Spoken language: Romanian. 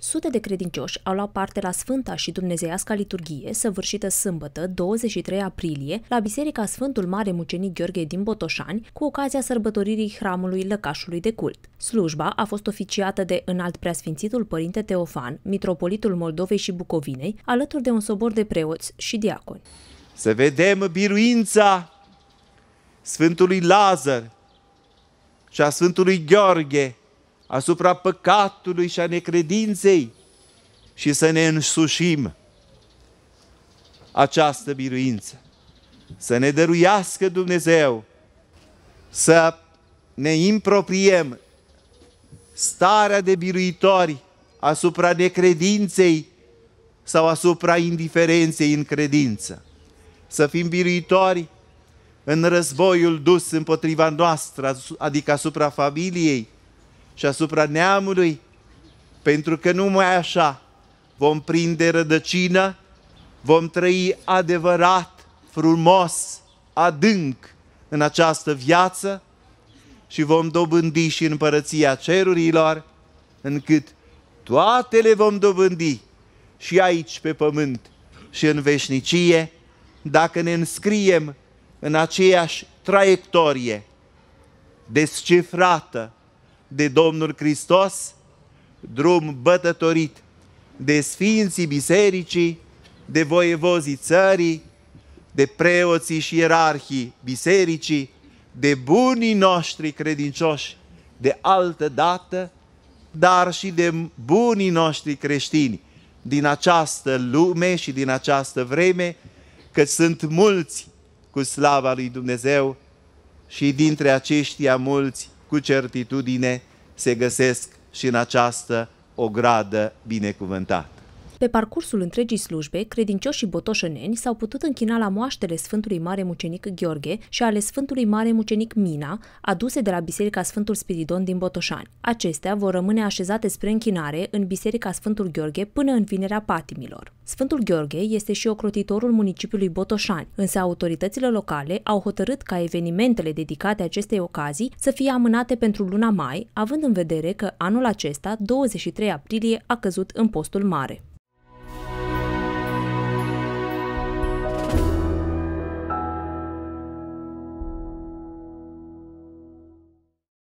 Sute de credincioși au luat parte la Sfânta și Dumnezeiasca Liturghie, săvârșită sâmbătă, 23 aprilie, la Biserica Sfântul Mare Mucenic Gheorghe din Botoșani, cu ocazia sărbătoririi hramului Lăcașului de Cult. Slujba a fost oficiată de înalt preasfințitul Părinte Teofan, Mitropolitul Moldovei și Bucovinei, alături de un sobor de preoți și diaconi. Să vedem biruința Sfântului Lazar și a Sfântului Gheorghe, asupra păcatului și a necredinței și să ne însușim această biruință. Să ne dăruiască Dumnezeu să ne impropriem starea de biruitori asupra necredinței sau asupra indiferenței în credință. Să fim biruitori în războiul dus împotriva noastră, adică asupra familiei, și asupra neamului, pentru că numai așa vom prinde rădăcină, vom trăi adevărat, frumos, adânc în această viață și vom dobândi și împărăția cerurilor, încât toate le vom dobândi și aici pe pământ și în veșnicie, dacă ne înscriem în aceeași traiectorie descifrată de Domnul Hristos, drum bătătorit de sfinții bisericii, de voievozii țării, de preoții și ierarhii bisericii, de bunii noștri credincioși de altă dată, dar și de bunii noștri creștini din această lume și din această vreme, că sunt mulți cu slava lui Dumnezeu și dintre aceștia mulți cu certitudine se găsesc și în această ogradă binecuvântată. Pe parcursul întregii slujbe, credincioșii botoșăneni s-au putut închina la moaștele Sfântului Mare Mucenic Gheorghe și ale Sfântului Mare Mucenic Mina, aduse de la Biserica Sfântul Spiridon din Botoșani. Acestea vor rămâne așezate spre închinare în Biserica Sfântul Gheorghe până în vinerea patimilor. Sfântul Gheorghe este și ocrotitorul municipiului Botoșani, însă autoritățile locale au hotărât ca evenimentele dedicate acestei ocazii să fie amânate pentru luna mai, având în vedere că anul acesta, 23 aprilie, a căzut în postul mare.